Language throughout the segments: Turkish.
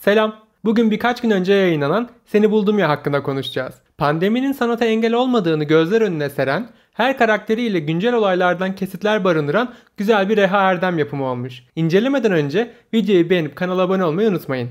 Selam. Bugün birkaç gün önce yayınlanan Seni Buldum Ya hakkında konuşacağız. Pandeminin sanata engel olmadığını gözler önüne seren, her karakteriyle güncel olaylardan kesitler barındıran güzel bir Reha Erdem yapımı olmuş. İncelemeden önce videoyu beğenip kanala abone olmayı unutmayın.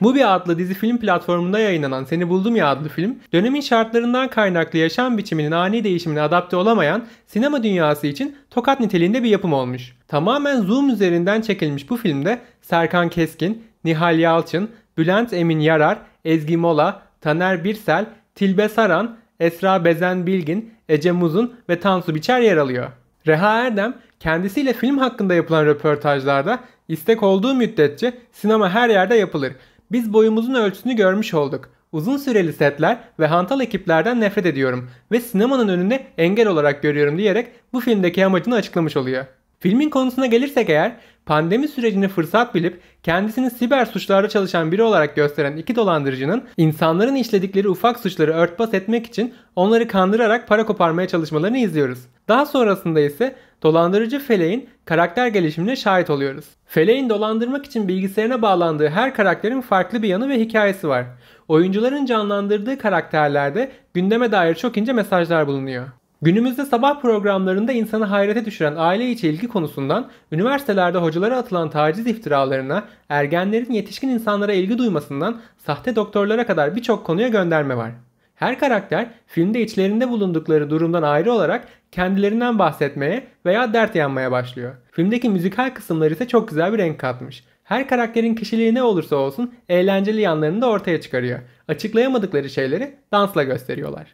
Mubi adlı dizi film platformunda yayınlanan Seni Buldum Ya adlı film, dönemin şartlarından kaynaklı yaşam biçiminin ani değişimine adapte olamayan sinema dünyası için tokat niteliğinde bir yapım olmuş. Tamamen Zoom üzerinden çekilmiş bu filmde Serkan Keskin, Nihal Yalçın, Bülent Emin Yarar, Ezgi Mola, Taner Birsel, Tilbe Saran, Esra Bezen Bilgin, Ece Muzun ve Tansu Biçer yer alıyor. Reha Erdem kendisiyle film hakkında yapılan röportajlarda istek olduğu müddetçe sinema her yerde yapılır biz boyumuzun ölçüsünü görmüş olduk. Uzun süreli setler ve hantal ekiplerden nefret ediyorum ve sinemanın önünde engel olarak görüyorum diyerek bu filmdeki amacını açıklamış oluyor. Filmin konusuna gelirsek eğer pandemi sürecini fırsat bilip kendisini siber suçlarda çalışan biri olarak gösteren iki dolandırıcının insanların işledikleri ufak suçları örtbas etmek için onları kandırarak para koparmaya çalışmalarını izliyoruz. Daha sonrasında ise dolandırıcı Feleğin karakter gelişimine şahit oluyoruz. Feleğin dolandırmak için bilgisayarına bağlandığı her karakterin farklı bir yanı ve hikayesi var. Oyuncuların canlandırdığı karakterlerde gündeme dair çok ince mesajlar bulunuyor. Günümüzde sabah programlarında insanı hayrete düşüren aile içi ilgi konusundan üniversitelerde hocalara atılan taciz iftiralarına, ergenlerin yetişkin insanlara ilgi duymasından sahte doktorlara kadar birçok konuya gönderme var. Her karakter filmde içlerinde bulundukları durumdan ayrı olarak kendilerinden bahsetmeye veya dert yanmaya başlıyor. Filmdeki müzikal kısımları ise çok güzel bir renk katmış. Her karakterin kişiliği ne olursa olsun eğlenceli yanlarını da ortaya çıkarıyor. Açıklayamadıkları şeyleri dansla gösteriyorlar.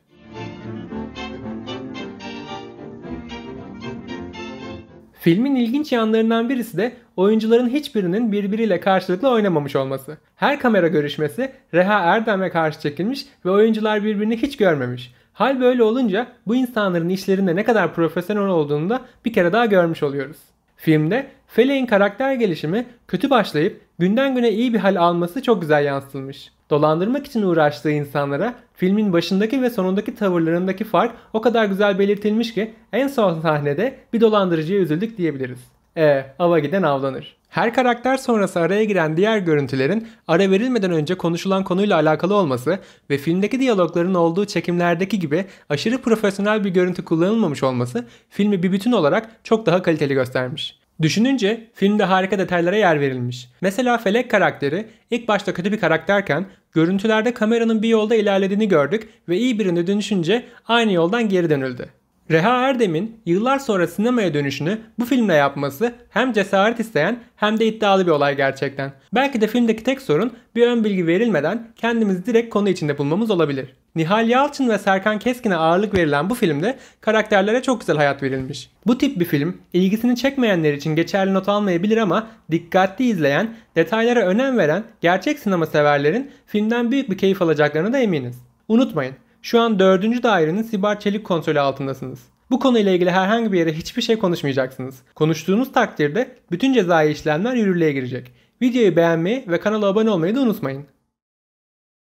Filmin ilginç yanlarından birisi de oyuncuların hiçbirinin birbiriyle karşılıklı oynamamış olması. Her kamera görüşmesi Reha Erdem'e karşı çekilmiş ve oyuncular birbirini hiç görmemiş. Hal böyle olunca bu insanların işlerinde ne kadar profesyonel olduğunu da bir kere daha görmüş oluyoruz. Filmde Feleğin karakter gelişimi kötü başlayıp günden güne iyi bir hal alması çok güzel yansıtılmış. Dolandırmak için uğraştığı insanlara filmin başındaki ve sonundaki tavırlarındaki fark o kadar güzel belirtilmiş ki en son sahnede bir dolandırıcıya üzüldük diyebiliriz. Ee, ava giden avlanır. Her karakter sonrası araya giren diğer görüntülerin ara verilmeden önce konuşulan konuyla alakalı olması ve filmdeki diyalogların olduğu çekimlerdeki gibi aşırı profesyonel bir görüntü kullanılmamış olması filmi bir bütün olarak çok daha kaliteli göstermiş. Düşününce filmde harika detaylara yer verilmiş. Mesela Felek karakteri ilk başta kötü bir karakterken görüntülerde kameranın bir yolda ilerlediğini gördük ve iyi birine dönüşünce aynı yoldan geri dönüldü. Reha Erdem'in yıllar sonra sinemaya dönüşünü bu filmle yapması hem cesaret isteyen hem de iddialı bir olay gerçekten. Belki de filmdeki tek sorun bir ön bilgi verilmeden kendimizi direkt konu içinde bulmamız olabilir. Nihal Yalçın ve Serkan Keskin'e ağırlık verilen bu filmde karakterlere çok güzel hayat verilmiş. Bu tip bir film ilgisini çekmeyenler için geçerli not almayabilir ama dikkatli izleyen, detaylara önem veren gerçek sinema severlerin filmden büyük bir keyif alacaklarına da eminiz. Unutmayın şu an 4. dairenin Sibar Çelik kontrolü altındasınız. Bu konuyla ilgili herhangi bir yere hiçbir şey konuşmayacaksınız. Konuştuğunuz takdirde bütün cezai işlemler yürürlüğe girecek. Videoyu beğenmeyi ve kanala abone olmayı da unutmayın.